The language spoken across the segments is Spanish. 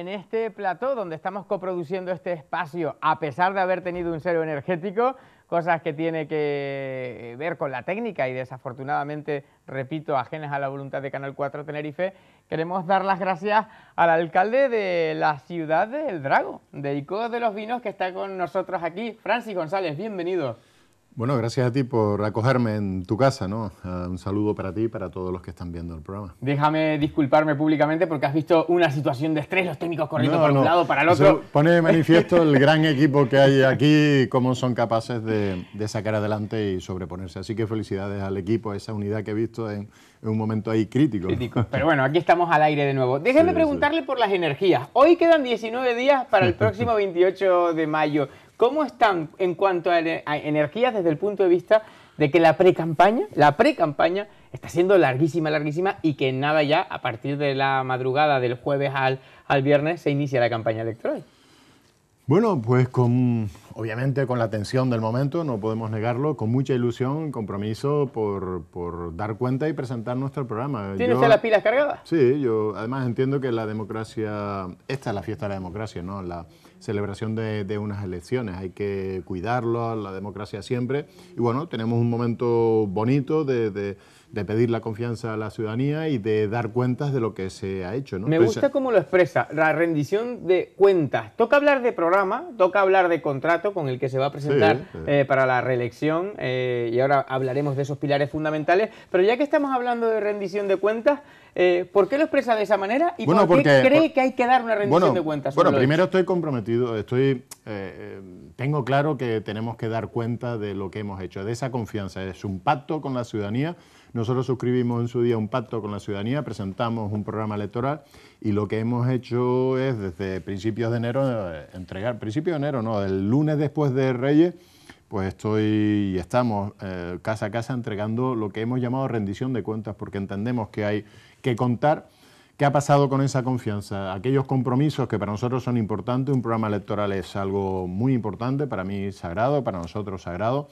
en este plató donde estamos coproduciendo este espacio, a pesar de haber tenido un cero energético, cosas que tiene que ver con la técnica y desafortunadamente, repito, ajenas a la voluntad de Canal 4 Tenerife, queremos dar las gracias al alcalde de la ciudad del Drago, de ICO de los Vinos, que está con nosotros aquí. Francis González, bienvenido. Bueno, gracias a ti por acogerme en tu casa, ¿no? Ah, un saludo para ti y para todos los que están viendo el programa. Déjame disculparme públicamente porque has visto una situación de estrés, los técnicos corriendo por un lado para el otro. Eso pone de manifiesto el gran equipo que hay aquí, cómo son capaces de, sacar adelante y sobreponerse. Así que felicidades al equipo, a esa unidad que he visto en, un momento ahí crítico. crítico. Pero bueno, aquí estamos al aire de nuevo. Déjame preguntarle por las energías. Hoy quedan 19 días para el próximo 28 de mayo. ¿Cómo están en cuanto a, energías desde el punto de vista de que la pre-campaña, la pre está siendo larguísima, larguísima y que nada ya, a partir de la madrugada del jueves al, al viernes, se inicia la campaña electoral? Bueno, pues con, obviamente con la tensión del momento, no podemos negarlo, con mucha ilusión, compromiso por, por dar cuenta y presentar nuestro programa. ¿Tienes las pilas cargadas? Sí, yo además entiendo que la democracia, esta es la fiesta de la democracia, ¿no? La, celebración de, unas elecciones. Hay que cuidarlo, la democracia siempre. Y bueno, tenemos un momento bonito de, pedir la confianza a la ciudadanía y de dar cuentas de lo que se ha hecho. Me gusta cómo lo expresa, la rendición de cuentas. Toca hablar de programa, toca hablar de contrato con el que se va a presentar eh, para la reelección eh, y ahora hablaremos de esos pilares fundamentales. Pero ya que estamos hablando de rendición de cuentas, eh, ¿Por qué lo expresa de esa manera y por qué cree que hay que dar una rendición de cuentas? Bueno, primero estoy comprometido, estoy, eh, tengo claro que tenemos que dar cuenta de lo que hemos hecho, de esa confianza. Es un pacto con la ciudadanía. Nosotros suscribimos en su día un pacto con la ciudadanía, presentamos un programa electoral y lo que hemos hecho es desde principios de enero eh, entregar, principios de enero, no, el lunes después de Reyes pues estoy y estamos casa a casa entregando lo que hemos llamado rendición de cuentas, porque entendemos que hay que contar qué ha pasado con esa confianza, aquellos compromisos que para nosotros son importantes, un programa electoral es algo muy importante, para mí sagrado, para nosotros sagrado,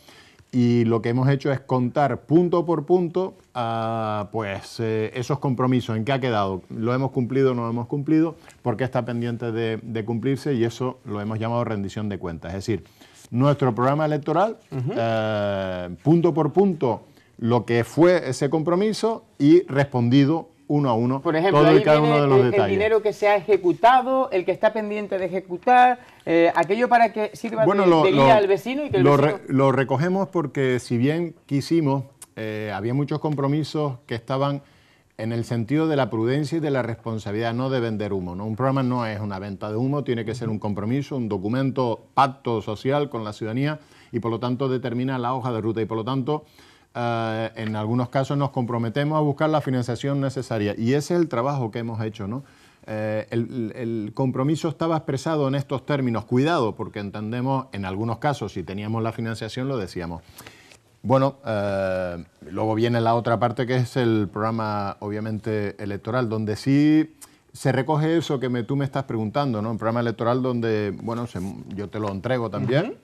y lo que hemos hecho es contar punto por punto ah, pues eh, esos compromisos, en qué ha quedado, lo hemos cumplido o no lo hemos cumplido, por qué está pendiente de, cumplirse y eso lo hemos llamado rendición de cuentas. Es decir, nuestro programa electoral, eh, punto por punto, lo que fue ese compromiso y respondido uno a uno Por ejemplo, todo cada uno de los el, El dinero que se ha ejecutado, el que está pendiente de ejecutar, eh, aquello para que sirva de, guía al vecino y que lo, lo recogemos porque si bien quisimos, eh, había muchos compromisos que estaban en el sentido de la prudencia y de la responsabilidad, no de vender humo. ¿no? Un programa no es una venta de humo, tiene que ser un compromiso, un documento, pacto social con la ciudadanía y por lo tanto determina la hoja de ruta y por lo tanto eh, en algunos casos nos comprometemos a buscar la financiación necesaria y ese es el trabajo que hemos hecho. ¿no? Eh, el, compromiso estaba expresado en estos términos, cuidado, porque entendemos en algunos casos, si teníamos la financiación, lo decíamos. Bueno, eh, luego viene la otra parte que es el programa, obviamente, electoral, donde sí se recoge eso que me, tú me estás preguntando, ¿no? Un programa electoral donde, bueno, yo te lo entrego también,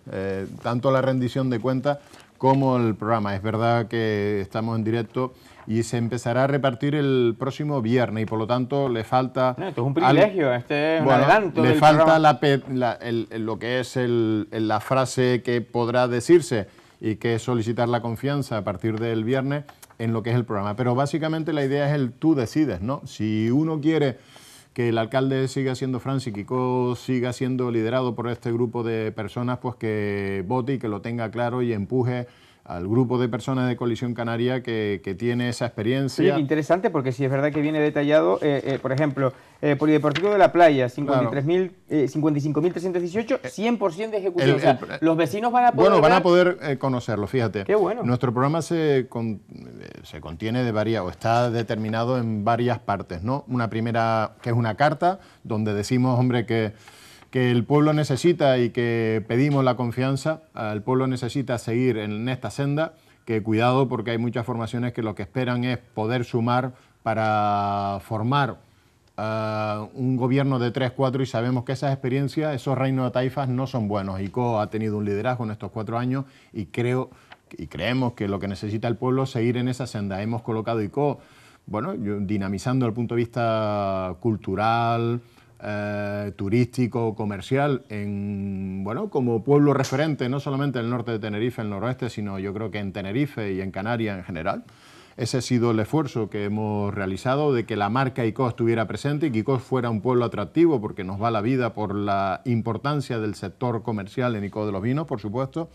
tanto la rendición de cuentas como el programa. Es verdad que estamos en directo y se empezará a repartir el próximo viernes y por lo tanto le falta... esto es un privilegio, este es un adelanto. Le falta la, la, lo que es la frase que podrá decirse y que es solicitar la confianza a partir del viernes en lo que es el programa. Pero básicamente la idea es el tú decides, ¿no? Si uno quiere que el alcalde siga siendo Francis siga siendo liderado por este grupo de personas, pues que vote y que lo tenga claro y empuje al grupo de personas de Colisión Canaria que, tiene esa experiencia. Sí, interesante porque si es verdad que viene detallado, eh, eh, por ejemplo, eh, Polideportivo de la Playa, 55.318, 100% de ejecución. los vecinos van a poder... Bueno, van a poder conocerlo, fíjate. Qué bueno. Nuestro programa se, se contiene de varias, o está determinado en varias partes, ¿no? Una primera, que es una carta, donde decimos, hombre, que que el pueblo necesita y que pedimos la confianza, el pueblo necesita seguir en esta senda, que cuidado porque hay muchas formaciones que lo que esperan es poder sumar para formar ah, un gobierno de tres, cuatro... y sabemos que esas experiencias, esos reinos de taifas no son buenos. ICO ha tenido un liderazgo en estos cuatro años y creo y creemos que lo que necesita el pueblo es seguir en esa senda. Hemos colocado ICO, bueno, dinamizando el punto de vista cultural, eh, turístico, comercial, en, bueno, como pueblo referente, no solamente en el norte de Tenerife, en el noroeste, sino yo creo que en Tenerife y en Canarias en general. Ese ha sido el esfuerzo que hemos realizado de que la marca ICO estuviera presente y que ICO fuera un pueblo atractivo porque nos va la vida por la importancia del sector comercial en ICO de los vinos, por supuesto.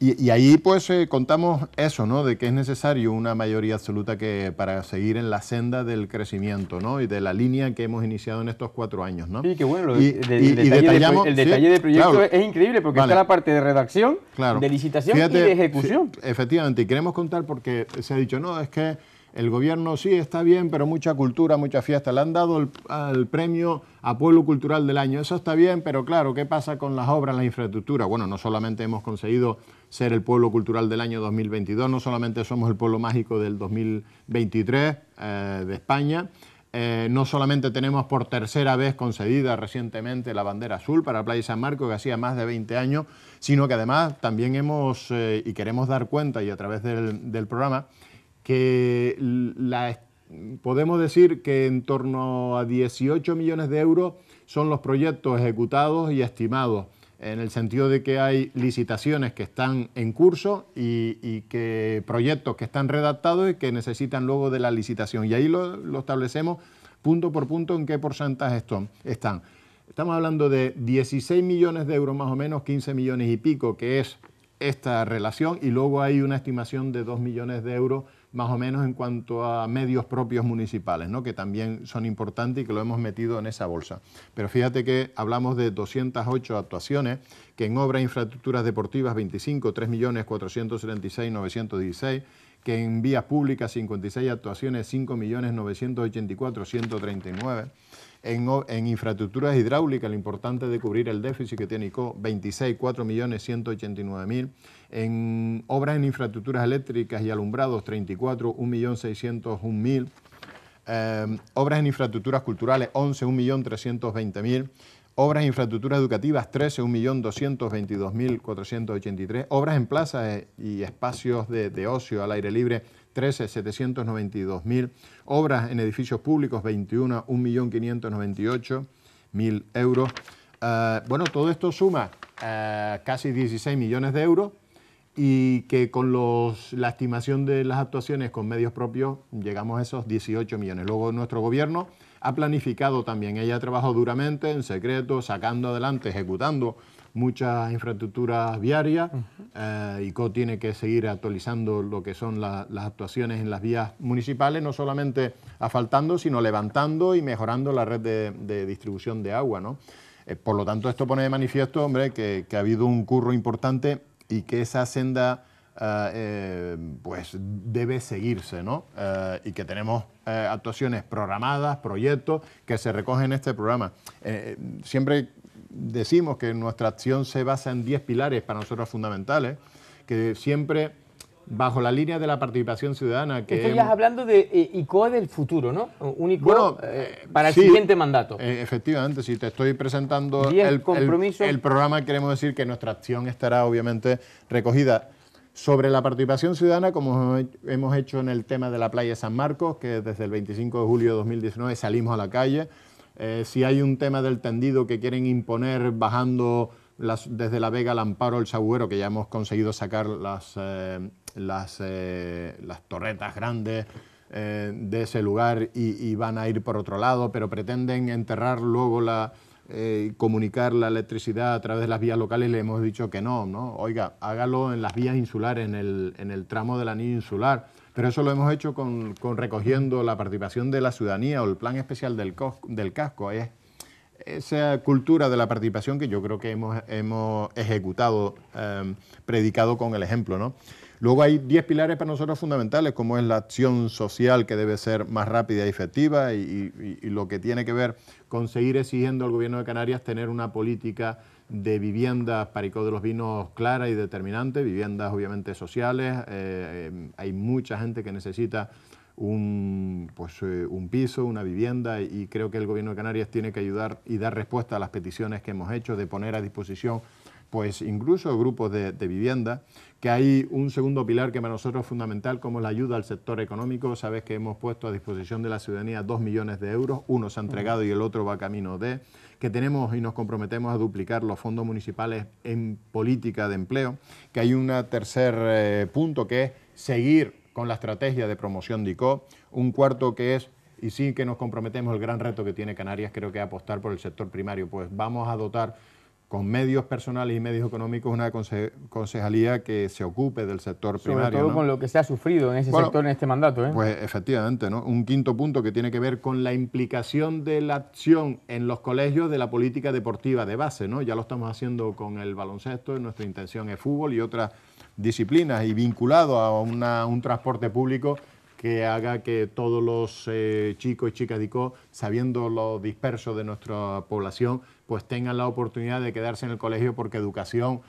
Y, ahí pues eh, contamos eso, ¿no? De que es necesario una mayoría absoluta que para seguir en la senda del crecimiento, ¿no? Y de la línea que hemos iniciado en estos cuatro años, ¿no? Sí, qué bueno, el, detalle de, del proyecto es increíble porque está la parte de redacción, claro, de licitación y de ejecución. efectivamente, y queremos contar porque se ha dicho, no, es que el gobierno sí está bien, pero mucha cultura, mucha fiesta. Le han dado el, premio a Pueblo Cultural del Año. Eso está bien, pero claro, ¿qué pasa con las obras, las infraestructuras? Bueno, no solamente hemos conseguido ser el Pueblo Cultural del Año 2022, no solamente somos el Pueblo Mágico del 2023 eh, de España, eh, no solamente tenemos por tercera vez concedida recientemente la bandera azul para Playa San Marco, que hacía más de 20 años, sino que además también hemos, eh, y queremos dar cuenta, y a través del programa, que podemos decir que en torno a 18 millones de euros son los proyectos ejecutados y estimados, en el sentido de que hay licitaciones que están en curso y, que proyectos que están redactados y que necesitan luego de la licitación. Y ahí lo, lo establecemos punto por punto en qué porcentaje están. Estamos hablando de 16 millones de euros más o menos, 15 millones y pico, que es esta relación, y luego hay una estimación de 2 millones de euros más o menos en cuanto a medios propios municipales, ¿no? que también son importantes y que lo hemos metido en esa bolsa. Pero fíjate que hablamos de 208 actuaciones, que en obras e infraestructuras deportivas 25, 3.476.916, que en vías públicas 56 actuaciones, 5.984.139. En, en, infraestructuras hidráulicas, lo importante de cubrir el déficit que tiene ICO, 26, 4.189.000 en obras en infraestructuras eléctricas y alumbrados 34, 1.601.000, eh, obras en infraestructuras culturales 11, 1.320.000, obras en infraestructuras educativas 13, 1.222.483, obras en plazas eh, y espacios de, ocio al aire libre 13, 792.000, obras en edificios públicos 21, 1.598.000 euros. Eh, bueno, todo esto suma eh, casi 16 millones de euros y que con la estimación de las actuaciones con medios propios llegamos a esos 18 millones. Luego nuestro gobierno ha planificado también, ella ha trabajado duramente, en secreto, sacando adelante, ejecutando muchas infraestructuras viarias. Eh, y tiene que seguir actualizando lo que son las actuaciones en las vías municipales, no solamente asfaltando, sino levantando y mejorando la red de, distribución de agua. Eh, por lo tanto, esto pone de manifiesto, hombre, que ha habido un curro importante y que esa senda ah, eh, pues debe seguirse, ¿no? Ah, y que tenemos eh, actuaciones programadas, proyectos que se recogen en este programa. Eh, siempre decimos que nuestra acción se basa en 10 pilares para nosotros fundamentales, que siempre bajo la línea de la participación ciudadana que... Estoy hablando de eh, ICOA del futuro, ¿no? Un ICOA eh, para el siguiente mandato. Eh, efectivamente, si te estoy presentando el, El, programa, queremos decir que nuestra acción estará obviamente recogida sobre la participación ciudadana, como hemos hecho en el tema de la playa San Marcos, que desde el 25 de julio de 2019 salimos a la calle. si hay un tema del tendido que quieren imponer bajando desde La Vega al Amparo, el Sagüero, que ya hemos conseguido sacar las las, eh, las torretas grandes eh, de ese lugar y, van a ir por otro lado, pero pretenden enterrar luego la... Eh, comunicar la electricidad a través de las vías locales le hemos dicho que no, ¿no? Oiga, hágalo en las vías insulares, en el, en el tramo del anillo insular, pero eso lo hemos hecho con, recogiendo la participación de la ciudadanía o el plan especial del, del casco. Es esa cultura de la participación que yo creo que hemos, ejecutado, predicado con el ejemplo. ¿no? Luego hay 10 pilares para nosotros fundamentales, como es la acción social que debe ser más rápida y efectiva y, lo que tiene que ver con seguir exigiendo al gobierno de Canarias tener una política de viviendas para de los Vinos clara y determinante, viviendas obviamente sociales, eh, eh, hay mucha gente que necesita un, pues, eh, un piso, una vivienda y creo que el Gobierno de Canarias tiene que ayudar y dar respuesta a las peticiones que hemos hecho de poner a disposición pues incluso grupos de, vivienda, que hay un segundo pilar que para nosotros es fundamental, como la ayuda al sector económico. Sabes que hemos puesto a disposición de la ciudadanía dos millones de euros, uno se ha entregado y el otro va camino de, que tenemos y nos comprometemos a duplicar los fondos municipales en política de empleo, que hay un tercer eh, punto que es seguir con la estrategia de promoción de ICO, un cuarto que es y sí que nos comprometemos el gran reto que tiene Canarias, creo que apostar por el sector primario, pues vamos a dotar con medios personales y medios económicos una concejalía que se ocupe del sector primario. Sobre todo con lo que se ha sufrido en ese sector en este mandato. ¿eh? Pues efectivamente, ¿no? Un quinto punto que tiene que ver con la implicación de la acción en los colegios de la política deportiva de base, ¿no? Ya lo estamos haciendo con el baloncesto, nuestra intención es fútbol y otras disciplinas y vinculado a un transporte público que haga que todos los eh, chicos y chicas de ICO, sabiendo lo disperso de nuestra población, pues tengan la oportunidad de quedarse en el colegio porque educación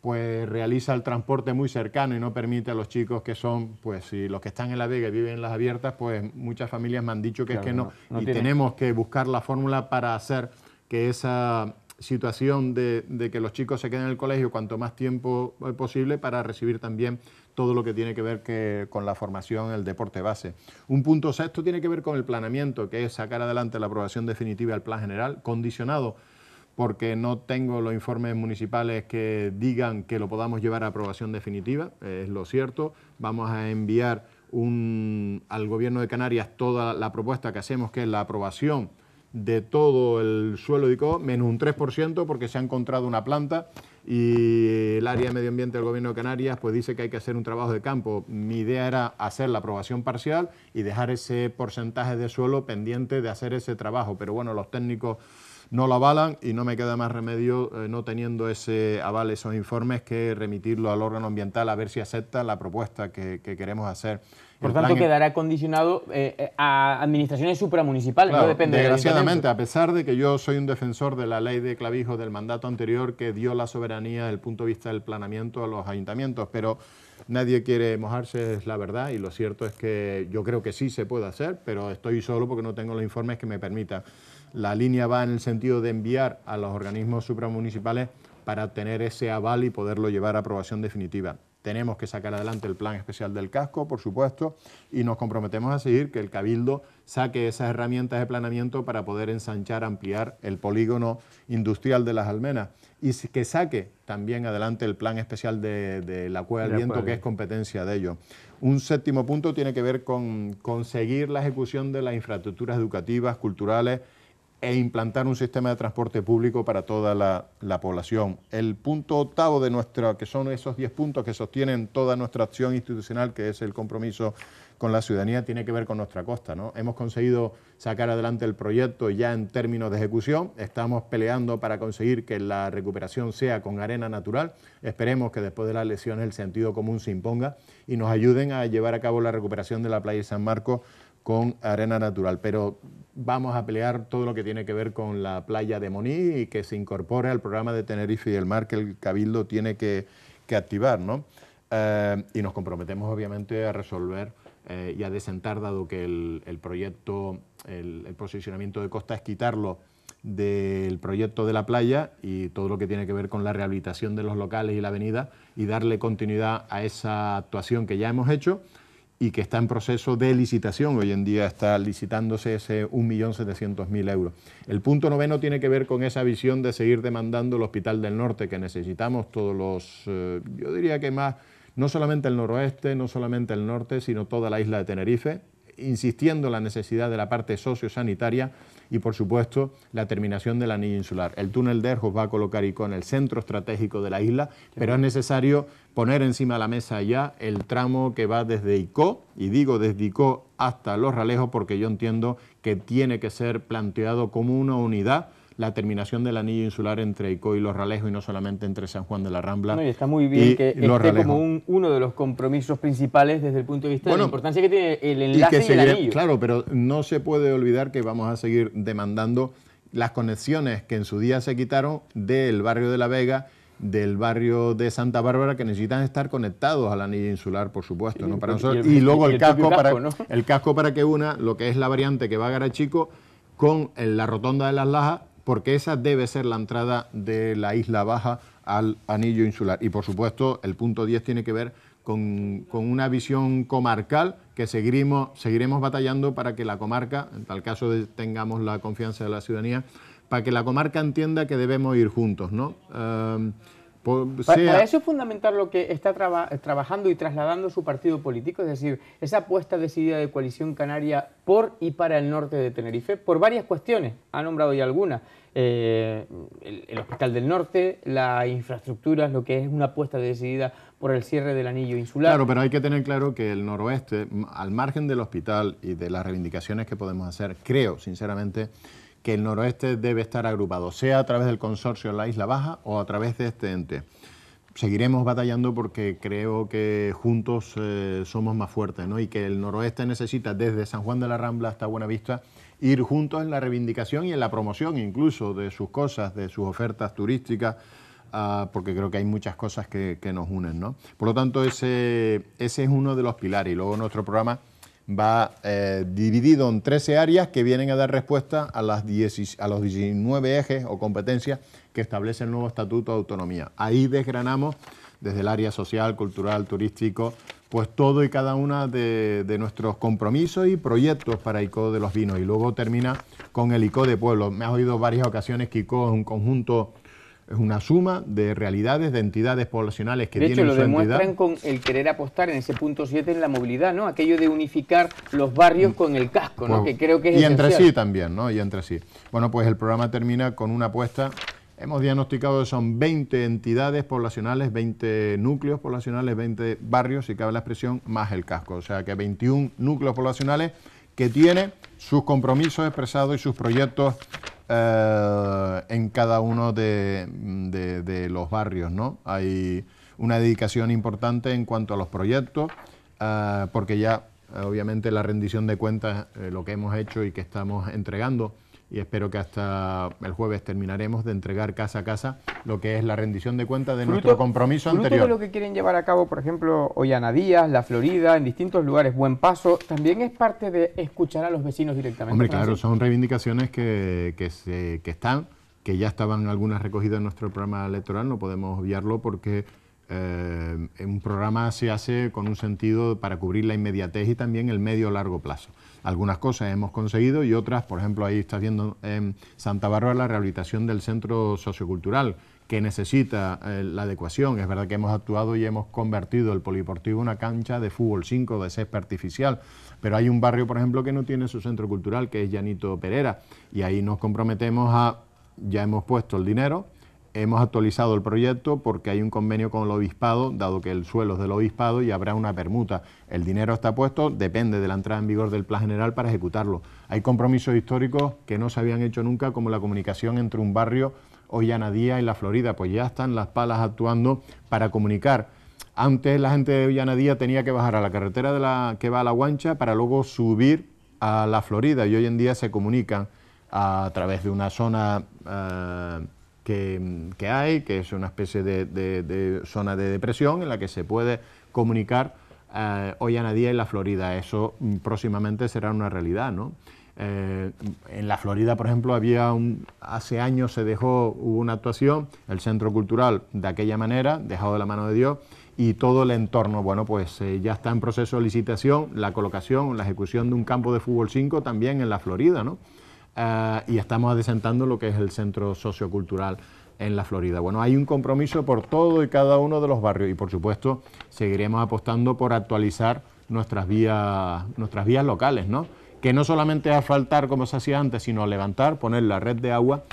pues realiza el transporte muy cercano y no permite a los chicos que son, pues si los que están en La Vega y viven en las abiertas, pues muchas familias me han dicho que es que no. y tenemos que buscar la fórmula para hacer que esa situación de, que los chicos se queden en el colegio cuanto más tiempo posible para recibir también todo lo que tiene que ver que, con la formación, el deporte base. Un punto sexto tiene que ver con el planeamiento, que es sacar adelante la aprobación definitiva del plan general, condicionado porque no tengo los informes municipales que digan que lo podamos llevar a aprobación definitiva, es lo cierto. Vamos a enviar al Gobierno de Canarias toda la propuesta que hacemos, que es la aprobación de todo el suelo ICO, menos un 3% porque se ha encontrado una planta y el área de medio ambiente del gobierno de Canarias pues dice que hay que hacer un trabajo de campo. Mi idea era hacer la aprobación parcial y dejar ese porcentaje de suelo pendiente de hacer ese trabajo, pero bueno, los técnicos no lo avalan y no me queda más remedio eh, no teniendo ese aval, esos informes, que remitirlo al órgano ambiental a ver si acepta la propuesta que queremos hacer. Por tanto, quedará condicionado eh, eh, a administraciones supramunicipales, no depende Desgraciadamente, a pesar de que yo soy un defensor de la ley de clavijo del mandato anterior que dio la soberanía desde el punto de vista del planeamiento a los ayuntamientos, pero nadie quiere mojarse, es la verdad, y lo cierto es que yo creo que sí se puede hacer, pero estoy solo porque no tengo los informes que me permitan. La línea va en el sentido de enviar a los organismos supramunicipales para tener ese aval y poderlo llevar a aprobación definitiva. Tenemos que sacar adelante el plan especial del casco, por supuesto, y nos comprometemos a seguir que el Cabildo saque esas herramientas de planeamiento para poder ensanchar, ampliar el polígono industrial de las almenas y que saque también adelante el plan especial de, la cueva del viento, que es competencia de ellos. Un séptimo punto tiene que ver con conseguir la ejecución de las infraestructuras educativas, culturales, e implantar un sistema de transporte público para toda la, población. El punto octavo de nuestra, que son esos 10 puntos que sostienen toda nuestra acción institucional, que es el compromiso con la ciudadanía, tiene que ver con nuestra costa. ¿no? Hemos conseguido sacar adelante el proyecto ya en términos de ejecución, estamos peleando para conseguir que la recuperación sea con arena natural, esperemos que después de las lesiones el sentido común se imponga y nos ayuden a llevar a cabo la recuperación de la playa de San Marcos con arena natural. Pero vamos a pelear todo lo que tiene que ver con la playa de Moní y que se incorpore al programa de Tenerife y el mar que el Cabildo tiene que, activar. ¿no? Eh, y nos comprometemos obviamente a resolver eh, y a desentar, dado que el, proyecto, el, posicionamiento de costa es quitarlo del proyecto de la playa y todo lo que tiene que ver con la rehabilitación de los locales y la avenida y darle continuidad a esa actuación que ya hemos hecho y que está en proceso de licitación. Hoy en día está licitándose ese 1.700.000 euros. El punto noveno tiene que ver con esa visión de seguir demandando el Hospital del Norte, que necesitamos todos los, eh, yo diría que más, no solamente el noroeste, no solamente el norte, sino toda la isla de Tenerife, insistiendo en la necesidad de la parte sociosanitaria y, por supuesto, la terminación de la anillo insular. El túnel de Erjos va a colocar ICO en el centro estratégico de la isla, pero es necesario poner encima de la mesa ya el tramo que va desde ICO, y digo desde ICO hasta Los Ralejos, porque yo entiendo que tiene que ser planteado como una unidad la terminación del anillo insular entre Ico y Los Ralejos y no solamente entre San Juan de la Rambla. está muy bien que esté como uno de los compromisos principales desde el punto de vista de la importancia que tiene el enlace y, que el anillo. Claro, pero no se puede olvidar que vamos a seguir demandando las conexiones que en su día se quitaron del barrio de La Vega del barrio de Santa Bárbara que necesitan estar conectados al anillo insular, por supuesto, ¿no? Para y, nosotros, y, luego el, casco, para, el casco para que una lo que es la variante que va a Garachico con la rotonda de las Lajas porque esa debe ser la entrada de la isla baja al anillo insular. Y por supuesto, el punto 10 tiene que ver con, una visión comarcal que seguiremos, seguiremos batallando para que la comarca, en tal caso tengamos la confianza de la ciudadanía, para que la comarca entienda que debemos ir juntos. ¿no? Em, pues, para eso es fundamental lo que está trabajando y trasladando su partido político, es decir, esa apuesta decidida de coalición canaria por y para el norte de Tenerife, por varias cuestiones, ha nombrado ya algunas. Eh, el, el, Hospital del Norte, las infraestructuras, lo que es una apuesta decidida por el cierre del anillo insular. Claro, pero hay que tener claro que el noroeste, al margen del hospital y de las reivindicaciones que podemos hacer, creo sinceramente que el noroeste debe estar agrupado, sea a través del consorcio en la Isla Baja o a través de este ente. Seguiremos batallando porque creo que juntos eh, somos más fuertes ¿no? y que el noroeste necesita desde San Juan de la Rambla hasta Buenavista ir juntos en la reivindicación y en la promoción incluso de sus cosas, de sus ofertas turísticas, ah, porque creo que hay muchas cosas que, nos unen. ¿no? Por lo tanto, ese, ese es uno de los pilares y luego nuestro programa va eh, dividido en 13 áreas que vienen a dar respuesta a, las a los 19 ejes o competencias que establece el nuevo Estatuto de Autonomía. Ahí desgranamos desde el área social, cultural, turístico, pues todo y cada uno de, de, nuestros compromisos y proyectos para ICO de los vinos. Y luego termina con el ICO de pueblo. Me has oído varias ocasiones que ICO es un conjunto es una suma de realidades, de entidades poblacionales que de hecho, lo demuestran con el querer apostar en ese punto 7 en la movilidad, ¿no? Aquello de unificar los barrios mm. con el casco, ¿no? Pues, que creo que es Y entre sí también, ¿no? Y entre sí. Bueno, pues el programa termina con una apuesta. Hemos diagnosticado que son 20 entidades poblacionales, 20 núcleos poblacionales, 20 barrios, si cabe la expresión, más el casco. O sea que 21 núcleos poblacionales que tiene sus compromisos expresados y sus proyectos eh, en cada uno de, los barrios. ¿no? Hay una dedicación importante en cuanto a los proyectos, eh, porque ya obviamente la rendición de cuentas, eh, lo que hemos hecho y que estamos entregando, y espero que hasta el jueves terminaremos de entregar casa a casa lo que es la rendición de cuentas de nuestro compromiso anterior. lo que quieren llevar a cabo, por ejemplo, Ollana Díaz, La Florida, en distintos lugares, Buen Paso, también es parte de escuchar a los vecinos directamente. Hombre, claro, son reivindicaciones que, se, que están, que ya estaban algunas recogidas en nuestro programa electoral, no podemos obviarlo porque eh, un programa se hace con un sentido para cubrir la inmediatez y también el medio largo plazo. Algunas cosas hemos conseguido y otras, por ejemplo, ahí estás viendo en em, Santa Bárbara la rehabilitación del centro sociocultural que necesita eh, la adecuación. Es verdad que hemos actuado y hemos convertido el poliportivo en una cancha de fútbol 5, de césped artificial, pero hay un barrio, por ejemplo, que no tiene su centro cultural, que es Llanito Pereira, y ahí nos comprometemos a, ya hemos puesto el dinero, Hemos actualizado el proyecto porque hay un convenio con el obispado, dado que el suelo es del obispado y habrá una permuta. El dinero está puesto, depende de la entrada en vigor del plan general para ejecutarlo. Hay compromisos históricos que no se habían hecho nunca, como la comunicación entre un barrio o y y la Florida, pues ya están las palas actuando para comunicar. Antes la gente de Villanadía tenía que bajar a la carretera de la, que va a la Guancha para luego subir a la Florida y hoy en día se comunican a través de una zona... Eh, que, hay, que es una especie de, zona de depresión en la que se puede comunicar eh, hoy a día en la Florida. Eso mm, próximamente será una realidad, ¿no? Eh, en la Florida, por ejemplo, había hace años se dejó, una actuación, el centro cultural de aquella manera, dejado de la mano de Dios, y todo el entorno, bueno, pues eh, ya está en proceso de licitación la colocación, la ejecución de un campo de fútbol 5 también en la Florida, ¿no? Eh, y estamos adesentando lo que es el centro sociocultural en la Florida. Bueno, hay un compromiso por todo y cada uno de los barrios y por supuesto seguiremos apostando por actualizar nuestras vías, nuestras vías locales, ¿no? Que no solamente asfaltar como se hacía antes, sino levantar, poner la red de agua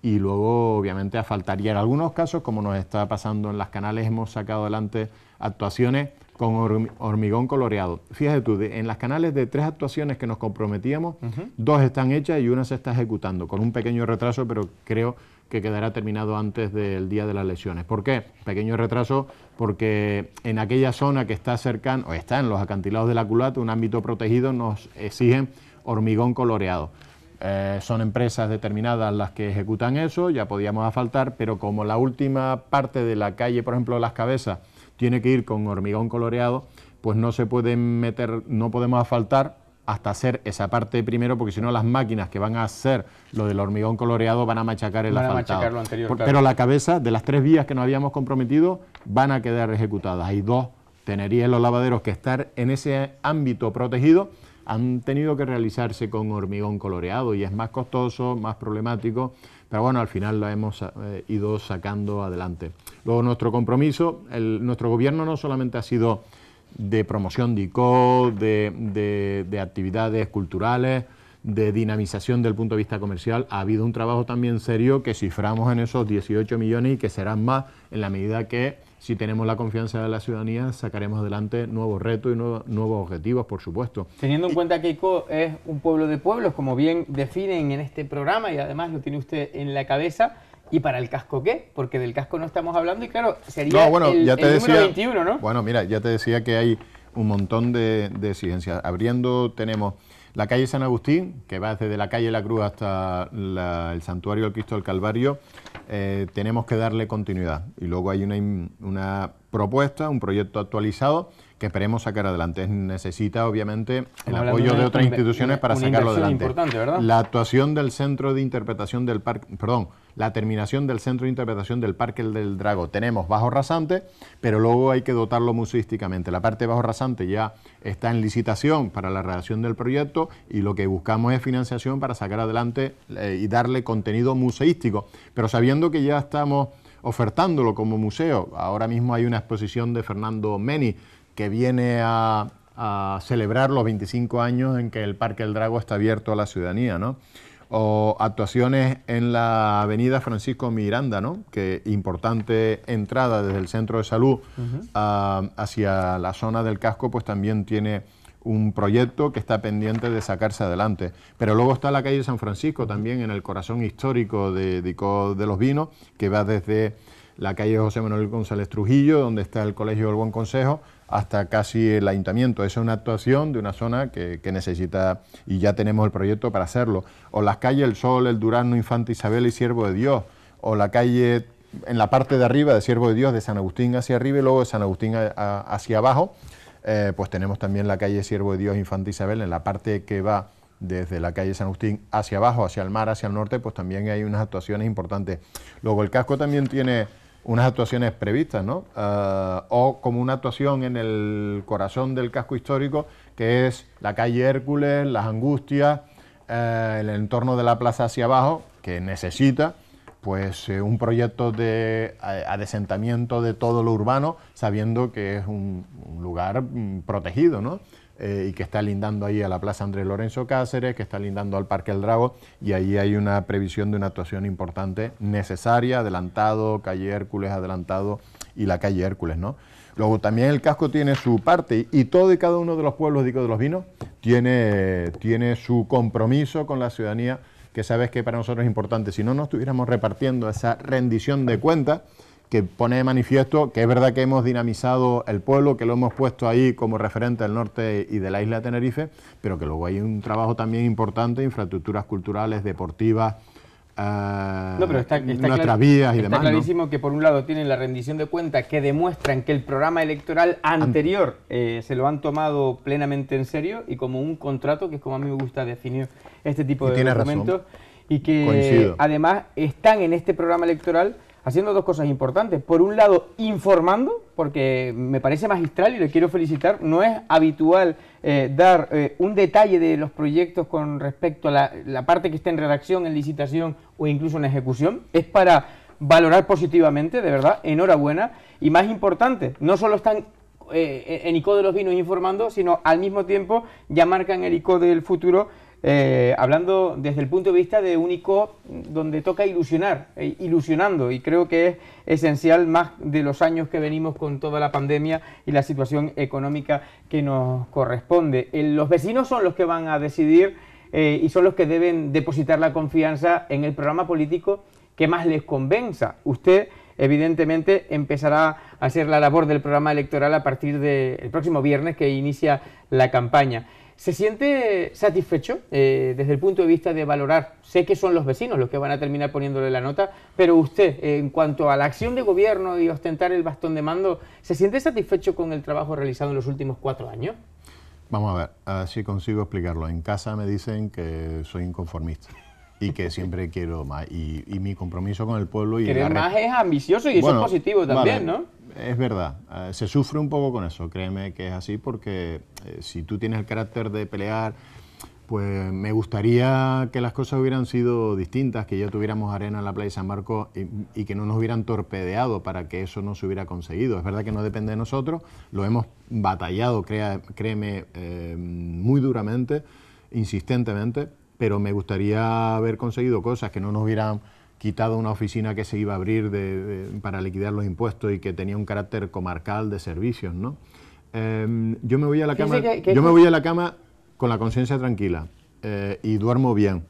y luego obviamente asfaltar. Y en algunos casos, como nos está pasando en las canales, hemos sacado adelante actuaciones con hormigón coloreado. Fíjate tú, en las canales de tres actuaciones que nos comprometíamos, dos están hechas y una se está ejecutando, con un pequeño retraso, pero creo que quedará terminado antes del día de las lesiones. ¿Por qué? Pequeño retraso porque en aquella zona que está cercana, o está en los acantilados de la culata, un ámbito protegido, nos exigen hormigón coloreado. Eh, son empresas determinadas las que ejecutan eso, ya podíamos asfaltar, pero como la última parte de la calle, por ejemplo, Las Cabezas, tiene que ir con hormigón coloreado, pues no se pueden meter, no podemos asfaltar hasta hacer esa parte primero, porque si no las máquinas que van a hacer lo del hormigón coloreado van a machacar el van anterior, Pero la cabeza de las tres vías que nos habíamos comprometido van a quedar ejecutadas. Hay dos, tenerías Los Lavaderos, que estar en ese ámbito protegido han tenido que realizarse con hormigón coloreado y es más costoso, más problemático pero bueno, al final la hemos eh, ido sacando adelante. Luego nuestro compromiso, nuestro gobierno no solamente ha sido de promoción de ICO, de, de, de actividades culturales, de dinamización del punto de vista comercial, ha habido un trabajo también serio que ciframos en esos 18 millones y que serán más en la medida que si tenemos la confianza de la ciudadanía, sacaremos adelante nuevos retos y nuevos, objetivos, por supuesto. Teniendo en cuenta que ICO es un pueblo de pueblos, como bien definen en este programa, y además lo tiene usted en la cabeza, ¿Y para el casco qué? Porque del casco no estamos hablando y claro, sería el, número 21, ¿no? Bueno, mira, ya te decía que hay un montón de, de, exigencias. Abriendo tenemos la calle San Agustín, que va desde la calle La Cruz hasta el Santuario del Cristo del Calvario, eh, tenemos que darle continuidad. Y luego hay una, una, propuesta, un proyecto actualizado que esperemos sacar adelante. Necesita, obviamente, el apoyo de, otras instituciones para sacarlo adelante. La actuación del Centro de Interpretación del Parque, perdón, la terminación del centro de interpretación del Parque del Drago. Tenemos bajo rasante, pero luego hay que dotarlo museísticamente. La parte bajo rasante ya está en licitación para la redacción del proyecto y lo que buscamos es financiación para sacar adelante eh, y darle contenido museístico, pero sabiendo que ya estamos ofertándolo como museo. Ahora mismo hay una exposición de Fernando Meni que viene a, celebrar los 25 años en que el Parque del Drago está abierto a la ciudadanía, ¿no? o actuaciones en la avenida Francisco Miranda, ¿no? que importante entrada desde el centro de salud ah, hacia la zona del casco, pues también tiene un proyecto que está pendiente de sacarse adelante. Pero luego está la calle San Francisco también en el corazón histórico de, de, de los Vinos, que va desde la calle José Manuel González Trujillo, donde está el Colegio del Buen Consejo, hasta casi el ayuntamiento. Esa es una actuación de una zona que, necesita, y ya tenemos el proyecto para hacerlo. O las calles El Sol, El Durano, Infante Isabel y Siervo de Dios, o la calle en la parte de arriba de Siervo de Dios, de San Agustín hacia arriba y luego de San Agustín hacia abajo, eh, pues tenemos también la calle Siervo de Dios, Infante Isabel, en la parte que va desde la calle San Agustín hacia abajo, hacia el mar, hacia el norte, pues también hay unas actuaciones importantes. Luego el casco también tiene unas actuaciones previstas, ¿no? Ah, o como una actuación en el corazón del casco histórico, que es la calle Hércules, las angustias, eh, el entorno de la plaza hacia abajo, que necesita pues eh, un proyecto de eh, adesentamiento de todo lo urbano, sabiendo que es un, un lugar mm, protegido, ¿no? Eh, y que está lindando ahí a la Plaza Andrés Lorenzo Cáceres, que está lindando al Parque El Drago, y ahí hay una previsión de una actuación importante, necesaria, adelantado, calle Hércules adelantado y la calle Hércules, ¿no? Luego también el casco tiene su parte y todo y cada uno de los pueblos, digo, de los vinos, tiene, tiene su compromiso con la ciudadanía, que sabes que para nosotros es importante. Si no, nos estuviéramos repartiendo esa rendición de cuentas que pone de manifiesto que es verdad que hemos dinamizado el pueblo, que lo hemos puesto ahí como referente del norte y de la isla de Tenerife, pero que luego hay un trabajo también importante, infraestructuras culturales, deportivas, eh, no, pero está, nuestras vías y demás. Está clarísimo que por un lado tienen la rendición de cuentas que demuestran que el programa electoral anterior eh, se lo han tomado plenamente en serio y como un contrato, que es como a mí me gusta definir este tipo de documentos, y que además están en este programa electoral haciendo dos cosas importantes. Por un lado, informando, porque me parece magistral y le quiero felicitar. No es habitual eh, dar eh, un detalle de los proyectos con respecto a la, parte que está en redacción, en licitación o incluso en ejecución. Es para valorar positivamente, de verdad, enhorabuena. Y más importante, no solo están eh, en ICO de los vinos informando, sino al mismo tiempo ya marcan el ICO del futuro eh, hablando desde el punto de vista de un donde toca ilusionar, eh, ilusionando, y creo que es esencial más de los años que venimos con toda la pandemia y la situación económica que nos corresponde. Eh, los vecinos son los que van a decidir y son los que deben depositar la confianza en el programa político que más les convenza. Usted evidentemente empezará a hacer la labor del programa electoral a partir del próximo viernes que inicia la campaña. ¿Se siente satisfecho eh, desde el punto de vista de valorar? Sé que son los vecinos los que van a terminar poniéndole la nota, pero usted, en cuanto a la acción de gobierno y ostentar el bastón de mando, ¿se siente satisfecho con el trabajo realizado en los últimos cuatro años? Vamos a ver, a ver si consigo explicarlo. En casa me dicen que soy inconformista y que siempre quiero más. Y, mi compromiso con el pueblo... y Querer más es ambicioso y eso es positivo también, ¿no? Es verdad, eh, se sufre un poco con eso, créeme que es así, porque eh, si tú tienes el carácter de pelear, pues me gustaría que las cosas hubieran sido distintas, que ya tuviéramos arena en la playa de San Marcos y, que no nos hubieran torpedeado para que eso no se hubiera conseguido. Es verdad que no depende de nosotros, lo hemos batallado, créeme, eh, muy duramente, insistentemente, pero me gustaría haber conseguido cosas que no nos hubieran quitado una oficina que se iba a abrir para liquidar los impuestos y que tenía un carácter comarcal de servicios, ¿no? Em, yo me voy a la cama, yo me voy a la cama con la conciencia tranquila eh, y duermo bien.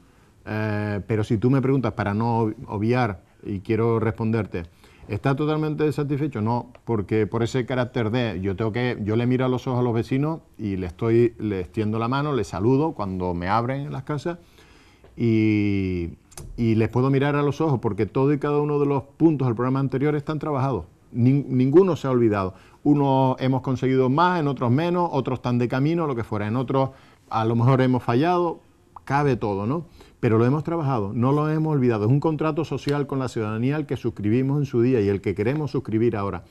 Eh, pero si tú me preguntas para no obviar y quiero responderte, ¿Está totalmente satisfecho? No, porque por ese carácter de yo tengo que, yo le miro a los ojos a los vecinos y le estoy, le extiendo la mano, le saludo cuando me abren en las casas y, les puedo mirar a los ojos porque todo y cada uno de los puntos del programa anterior están trabajados. ninguno se ha olvidado. Unos hemos conseguido más, en otros menos, otros están de camino, lo que fuera. En otros a lo mejor hemos fallado, cabe todo, ¿no? pero lo hemos trabajado, no lo hemos olvidado. Es un contrato social con la ciudadanía al que suscribimos en su día y el que queremos suscribir ahora.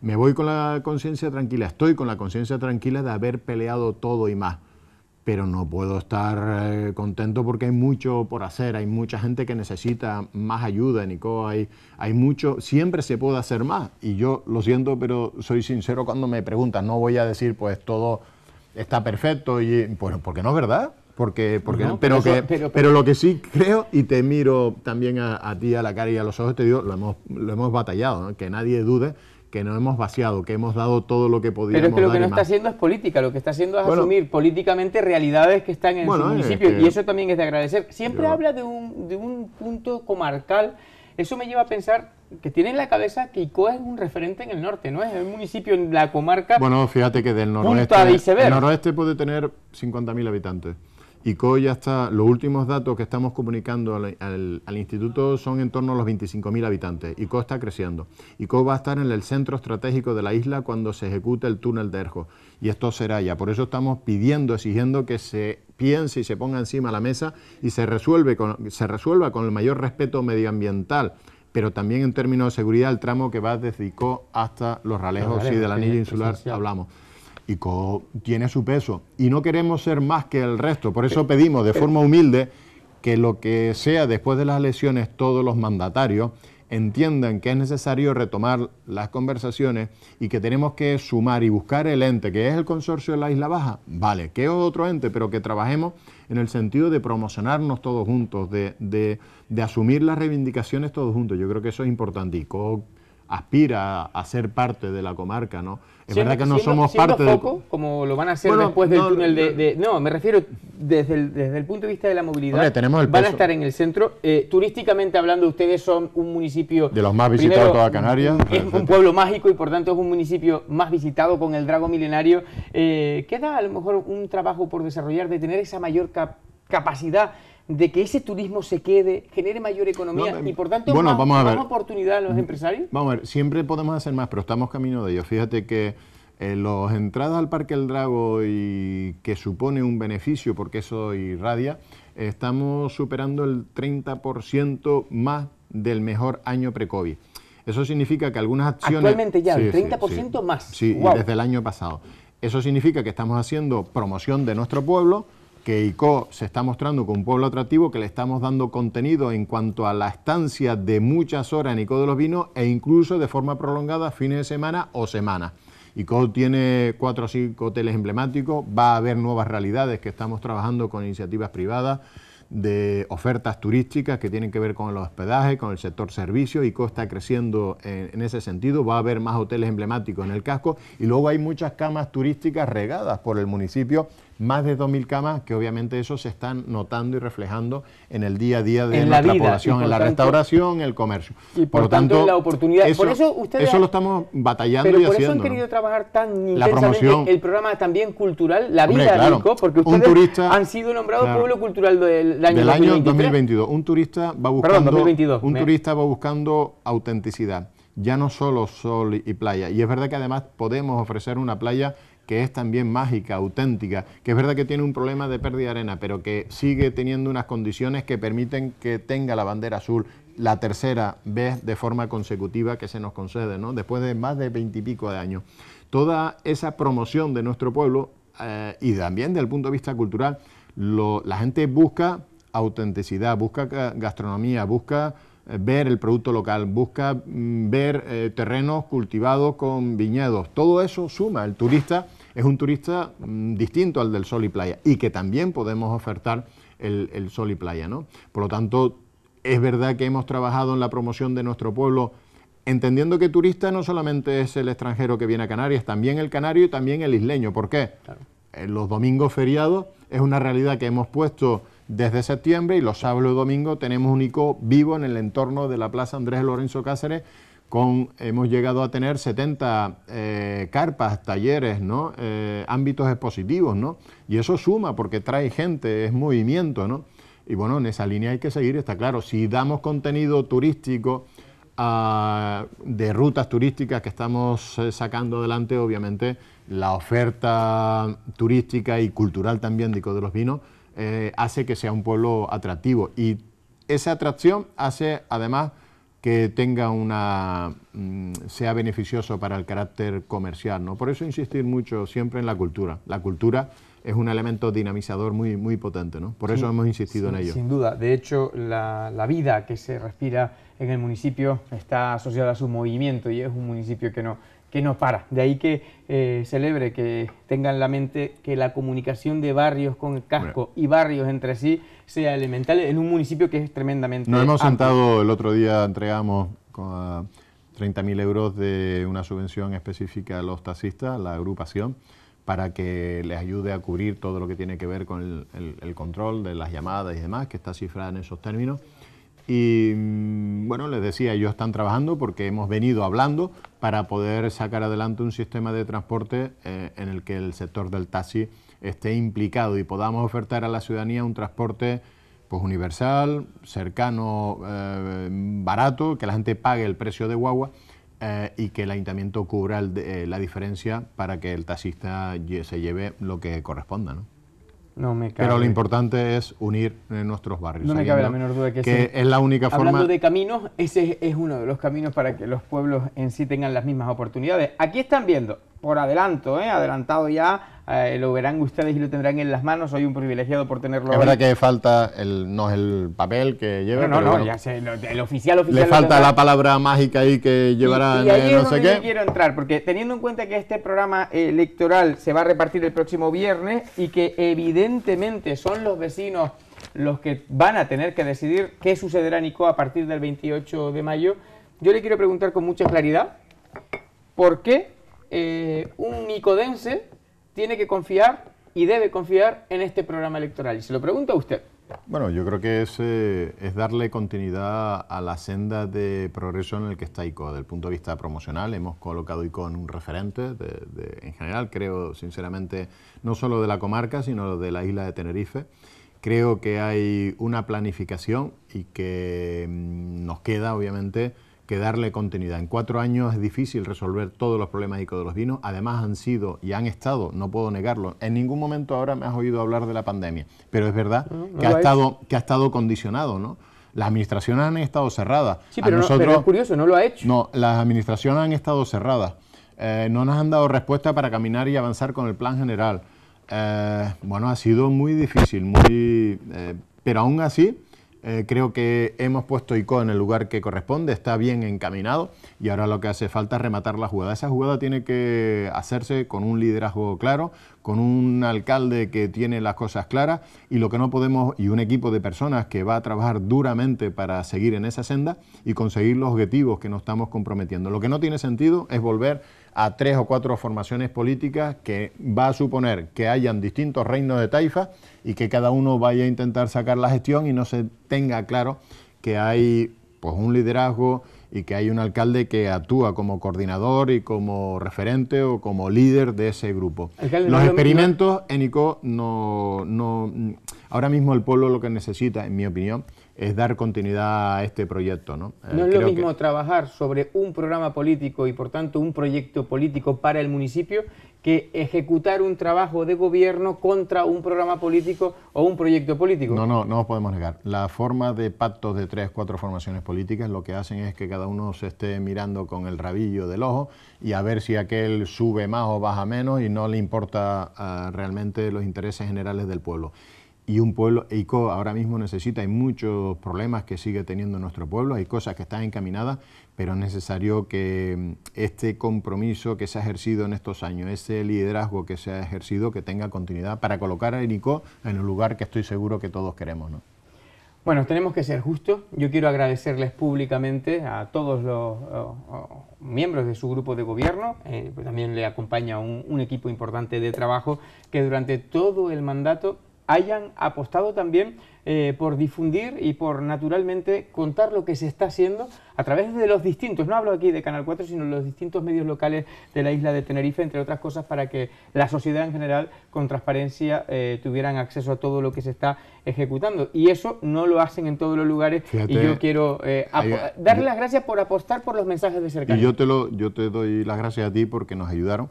Me voy con la conciencia tranquila, estoy con la conciencia tranquila de haber peleado todo y más, pero no puedo estar eh, contento porque hay mucho por hacer, hay mucha gente que necesita más ayuda Nico. hay, mucho, siempre se puede hacer más y yo lo siento, pero soy sincero cuando me preguntas. no voy a decir pues todo está perfecto y porque no es verdad. Porque, porque pero, que, pero, lo que sí creo, y te miro también a, ti a la cara y a los ojos, te digo, lo hemos, lo hemos batallado, que nadie dude que no hemos vaciado, que hemos dado todo lo que podíamos. Pero es que lo que no está haciendo es política, lo que está haciendo es asumir políticamente realidades que están en el municipio, y eso también es de agradecer. Siempre habla de un, de un punto comarcal, eso me lleva a pensar que tiene en la cabeza que ICOA es un referente en el norte, ¿no? Es un municipio en la comarca. Bueno, fíjate que del noroeste. El noroeste puede tener 50.000 habitantes. ICO ya está, los últimos datos que estamos comunicando al, instituto son en torno a los 25.000 habitantes. ICO está creciendo. ICO va a estar en el centro estratégico de la isla cuando se ejecute el túnel de Erjo. Y esto será ya. Por eso estamos pidiendo, exigiendo que se piense y se ponga encima la mesa y se, resuelve se resuelva con el mayor respeto medioambiental pero también en términos de seguridad el tramo que va desde ICO hasta los Ralejos, y del anillo insular hablamos y co tiene su peso. Y no queremos ser más que el resto, por eso eh, pedimos de eh. forma humilde que lo que sea después de las elecciones todos los mandatarios entiendan que es necesario retomar las conversaciones y que tenemos que sumar y buscar el ente que es el consorcio de la Isla Baja, vale, que es otro ente, pero que trabajemos en el sentido de promocionarnos todos juntos, de, asumir las reivindicaciones todos juntos. Yo creo que eso es importante aspira a ser parte de la comarca, ¿no? Es verdad que no siendo, somos siendo parte poco, como lo van a hacer después del túnel de, No, me refiero desde el, desde el punto de vista de la movilidad. tenemos el van a estar en el centro. Eh, turísticamente hablando, ustedes son un municipio... De los más visitados de toda Canarias. Es un pueblo mágico y por tanto es un municipio más visitado con el Drago Milenario. Eh, ¿Queda a lo mejor un trabajo por desarrollar de tener esa mayor capacidad de que ese turismo se quede, genere mayor economía y por tanto bueno, más, vamos oportunidad a los empresarios? Mm, vamos a ver, siempre podemos hacer más, pero estamos camino de ello. Fíjate que eh, las entradas al Parque El Drago y que supone un beneficio porque eso irradia, estamos superando el 30% más del mejor año pre-COVID. Eso significa que algunas acciones... Actualmente ya, el 30% más. Sí, desde el año pasado. Eso significa que estamos haciendo promoción de nuestro pueblo, que ICO se está mostrando como un pueblo atractivo, que le estamos dando contenido en cuanto a la estancia de muchas horas en ICO de los Vinos e incluso de forma prolongada fines de semana o semanas. ICO tiene cuatro o cinco hoteles emblemáticos, va a haber nuevas realidades que estamos trabajando con iniciativas privadas de ofertas turísticas que tienen que ver con el hospedaje, con el sector servicio, ICO está creciendo en, ese sentido, va a haber más hoteles emblemáticos en el casco y luego hay muchas camas turísticas regadas por el municipio más de 2.000 camas que obviamente eso se están notando y reflejando en el día a día de la nuestra población, en la restauración, en el comercio. Y por, lo tanto, la oportunidad. Eso, por eso ustedes eso lo estamos batallando y haciendo. Por eso han querido trabajar tan intensamente el programa también cultural, la vida hombre, claro, porque ustedes turista, han sido nombrados pueblo cultural del, año, 2022. Un turista va buscando, un turista va buscando autenticidad ya no solo sol y playa. Y es verdad que además podemos ofrecer una playa que es también mágica, auténtica, que es verdad que tiene un problema de pérdida de arena, pero que sigue teniendo unas condiciones que permiten que tenga la bandera azul la tercera vez de forma consecutiva que se nos concede, ¿no? después de más de veintipico de años. Toda esa promoción de nuestro pueblo eh, y también del punto de vista cultural, la gente busca autenticidad, busca gastronomía, busca eh, ver el producto local, busca mm, ver eh, terrenos cultivados con viñedos. Todo eso suma. El turista es un turista mm, distinto al del sol y playa y que también podemos ofertar el, sol y playa. ¿no? Por lo tanto, es verdad que hemos trabajado en la promoción de nuestro pueblo. Entendiendo que turista no solamente es el extranjero que viene a Canarias, también el canario y también el isleño. ¿Por qué? Eh, los domingos feriados es una realidad que hemos puesto desde septiembre y los sábados y domingos tenemos un ICO vivo en el entorno de la Plaza Andrés Lorenzo Cáceres con, hemos llegado a tener 70 eh, carpas, talleres, ¿no? Eh, ámbitos expositivos, y eso suma porque trae gente, es movimiento. ¿no? Y bueno, en esa línea hay que seguir, está claro, si damos contenido turístico ah, de rutas turísticas que estamos eh, sacando adelante, obviamente la oferta turística y cultural también de de los Vinos eh, hace que sea un pueblo atractivo. Y esa atracción hace además que tenga una mm, sea beneficioso para el carácter comercial, ¿no? Por eso insistir mucho siempre en la cultura. La cultura es un elemento dinamizador muy, muy potente, ¿no? Por eso hemos insistido en ello. Sin duda. De hecho, la, vida que se respira en el municipio está asociada a su movimiento y es un municipio que no, que no para. De ahí que eh, celebre que tengan en la mente que la comunicación de barrios con el casco y barrios entre sí sea elemental en un municipio que es tremendamente. Nos hemos sentado el otro día, entregamos con 30.000 ah, euros de una subvención específica a los taxistas, la agrupación para que les ayude a cubrir todo lo que tiene que ver con el control de las llamadas y demás, que está cifrada en esos términos. Y mm, bueno, les decía, ellos están trabajando porque hemos venido hablando para poder sacar adelante un sistema de transporte eh, en el que el sector del taxi esté implicado y podamos ofertar a la ciudadanía un transporte pues universal, cercano, eh, barato, que la gente pague el precio de guagua eh, y que el ayuntamiento cubra la diferencia para que el taxista se lleve lo que corresponda. ¿no? Pero lo importante es unir eh, nuestros barrios. No me cabe la menor duda que, es la única forma. Hablando de caminos, ese es uno de los caminos para que los pueblos en sí tengan las mismas oportunidades. Aquí están viendo, por adelanto, eh, adelantado ya eh, lo verán ustedes y lo tendrán en las manos. Soy un privilegiado por tenerlo. Es verdad que falta, el, no es el papel que lleva. No, no, ya sé, el oficial oficial. Le falta la palabra mágica ahí que llevará no sé qué. Yo quiero entrar, porque teniendo en cuenta que este programa electoral se va a repartir el próximo viernes y que evidentemente son los vecinos los que van a tener que decidir qué sucederá en a partir del 28 de mayo, yo le quiero preguntar con mucha claridad por qué eh, un nicodense tiene que confiar y debe confiar en este programa electoral? Y se lo pregunto a usted. Bueno, yo creo que es, eh, es, darle continuidad a la senda de progreso en el que está ICO. Desde el punto de vista promocional, hemos colocado ICO en un referente, en general, creo sinceramente, no solo de la comarca, sino de la isla de Tenerife. Creo que hay una planificación y que mm, nos queda, obviamente, que darle continuidad. En cuatro años es difícil resolver todos los problemas y de los vinos. Además han sido y han estado, no puedo negarlo, en ningún momento ahora me has oído hablar de la pandemia, pero es verdad que, ha estado, que ha estado condicionado, ¿no? Las administraciones han estado cerradas. Sí, pero, nosotros, no, es curioso, no lo ha hecho. No, las administraciones han estado cerradas. Eh, no nos han dado respuesta para caminar y avanzar con el plan general. Eh, bueno, ha sido muy difícil, muy, eh, pero aún así eh, creo que hemos puesto ICO en el lugar que corresponde, está bien encaminado y ahora lo que hace falta es rematar la jugada. Esa jugada tiene que hacerse con un liderazgo claro, con un alcalde que tiene las cosas claras y lo que no podemos, y un equipo de personas que va a trabajar duramente para seguir en esa senda y conseguir los objetivos que nos estamos comprometiendo. Lo que no tiene sentido es volver a tres o cuatro formaciones políticas que va a suponer que hayan distintos reinos de taifa y que cada uno vaya a intentar sacar la gestión y no se tenga claro que hay pues, un liderazgo y que hay un alcalde que actúa como coordinador y como referente o como líder de ese grupo. Los experimentos enico no, no... Ahora mismo el pueblo lo que necesita, en mi opinión, es dar continuidad a este proyecto. No, eh, no es lo mismo trabajar sobre un programa político y por tanto un proyecto político para el municipio que ejecutar un trabajo de gobierno contra un programa político o un proyecto político. No, no, no podemos negar. La forma de pactos de tres, cuatro formaciones políticas lo que hacen es que cada uno se esté mirando con el rabillo del ojo y a ver si aquel sube más o baja menos y no le importa ah, realmente los intereses generales del pueblo y un pueblo, EICO ahora mismo necesita, hay muchos problemas que sigue teniendo nuestro pueblo, hay cosas que están encaminadas, pero es necesario que mm, este compromiso que se ha ejercido en estos años, ese liderazgo que se ha ejercido, que tenga continuidad para colocar a EICO en el lugar que estoy seguro que todos queremos. ¿no? Bueno, tenemos que ser justos. Yo quiero agradecerles públicamente a todos los miembros de su grupo de gobierno, eh, también le acompaña un equipo importante de trabajo que durante todo el mandato hayan apostado también eh, por difundir y por naturalmente contar lo que se está haciendo a través de los distintos, no hablo aquí de Canal 4, sino los distintos medios locales de la isla de Tenerife, entre otras cosas, para que la sociedad en general con transparencia eh, tuvieran acceso a todo lo que se está ejecutando. Y eso no lo hacen en todos los lugares y yo quiero eh, darle las gracias por apostar por los mensajes de cercanía. Y yo te, lo, yo te doy las gracias a ti porque nos ayudaron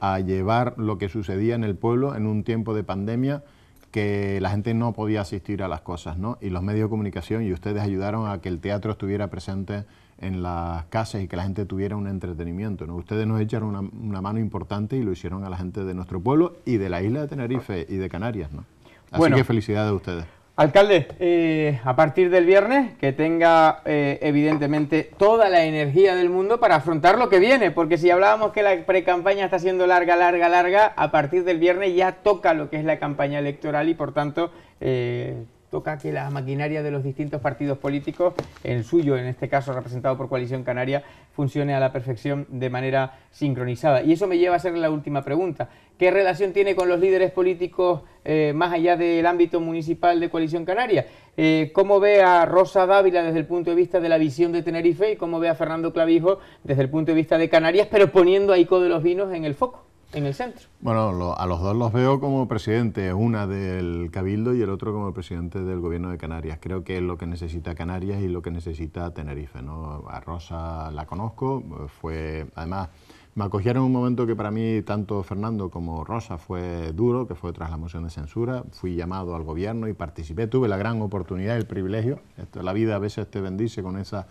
a llevar lo que sucedía en el pueblo en un tiempo de pandemia que la gente no podía asistir a las cosas, ¿no? Y los medios de comunicación y ustedes ayudaron a que el teatro estuviera presente en las casas y que la gente tuviera un entretenimiento, ¿no? Ustedes nos echaron una, mano importante y lo hicieron a la gente de nuestro pueblo y de la isla de Tenerife y de Canarias, ¿no? Así que felicidades a ustedes. Alcalde, eh, a partir del viernes, que tenga eh, evidentemente toda la energía del mundo para afrontar lo que viene, porque si hablábamos que la precampaña está siendo larga, larga, larga, a partir del viernes ya toca lo que es la campaña electoral y por tanto eh, toca que la maquinaria de los distintos partidos políticos, el suyo en este caso representado por Coalición Canaria, funcione a la perfección de manera sincronizada. Y eso me lleva a hacer la última pregunta. ¿Qué relación tiene con los líderes políticos eh, más allá del ámbito municipal de Coalición Canaria? Eh, ¿Cómo ve a Rosa Dávila desde el punto de vista de la visión de Tenerife y cómo ve a Fernando Clavijo desde el punto de vista de Canarias, pero poniendo a Ico de los Vinos en el foco? en el centro. Bueno, a los dos los veo como presidente, una del Cabildo y el otro como presidente del gobierno de Canarias. Creo que es lo que necesita Canarias y lo que necesita Tenerife. ¿no? A Rosa la conozco, fue además... Me acogieron en un momento que para mí, tanto Fernando como Rosa, fue duro, que fue tras la moción de censura. Fui llamado al gobierno y participé. Tuve la gran oportunidad el privilegio. Esto, la vida a veces te bendice con esas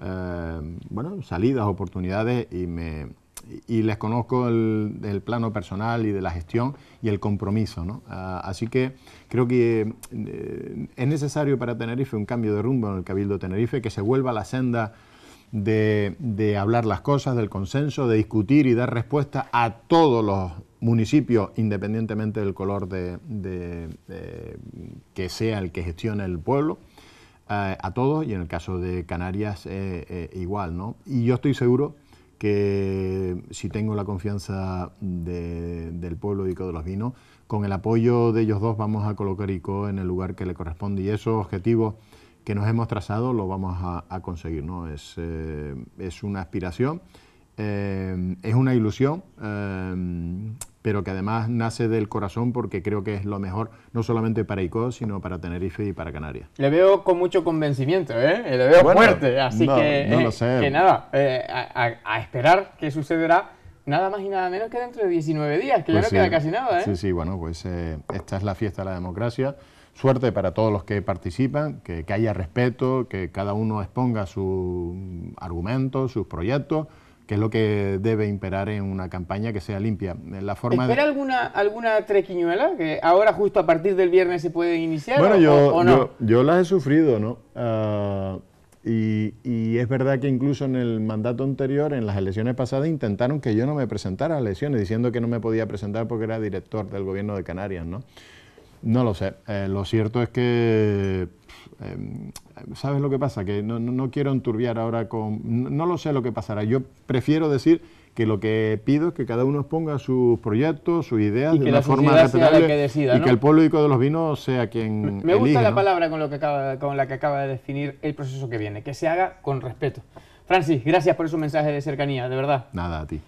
eh, bueno, salidas, oportunidades y me, y les conozco el, plano personal y de la gestión y el compromiso. ¿no? Ah, así que creo que eh, es necesario para Tenerife un cambio de rumbo en el Cabildo Tenerife, que se vuelva a la senda de, hablar las cosas, del consenso, de discutir y dar respuesta a todos los municipios, independientemente del color de, que sea el que gestione el pueblo, eh, a todos, y en el caso de Canarias eh, igual. ¿no? Y yo estoy seguro que si tengo la confianza del pueblo y de los vinos, con el apoyo de ellos dos vamos a colocar ICO en el lugar que le corresponde y esos objetivos que nos hemos trazado lo vamos a, conseguir. ¿no? Es, eh, es una aspiración, eh, es una ilusión, eh, pero que además nace del corazón porque creo que es lo mejor, no solamente para ICO, sino para Tenerife y para Canarias. Le veo con mucho convencimiento, ¿eh? eh le veo fuerte, así eh, que, nada, eh, a, esperar qué sucederá nada más y nada menos que dentro de 19 días, que ya pues no queda casi nada. Sí, sí, bueno, pues esta es la fiesta de la democracia. Suerte para todos los que participan, que, que haya respeto, que cada uno exponga sus argumentos, sus proyectos que es lo que debe imperar en una campaña que sea limpia. Eh, la forma ¿Espera alguna, alguna trequiñuela que ahora justo a partir del viernes se puede iniciar? Bueno, yo, no? yo, las he sufrido, ¿no? Ah, y, es verdad que incluso en el mandato anterior, en las elecciones pasadas, intentaron que yo no me presentara a elecciones, diciendo que no me podía presentar porque era director del gobierno de Canarias, ¿no? No lo sé. Eh, lo cierto es que Em, ¿sabes lo que pasa? Que no, no, quiero enturbiar ahora con... No lo sé lo que pasará. Yo prefiero decir que lo que pido es que cada uno exponga sus proyectos, sus ideas de una la forma respetable que decida, y que el público de los vinos sea quien Me gusta la palabra con, lo que acaba, con la que acaba de definir el proceso que viene, que se haga con respeto. Francis, gracias por su mensaje de cercanía, de verdad. Nada, a ti.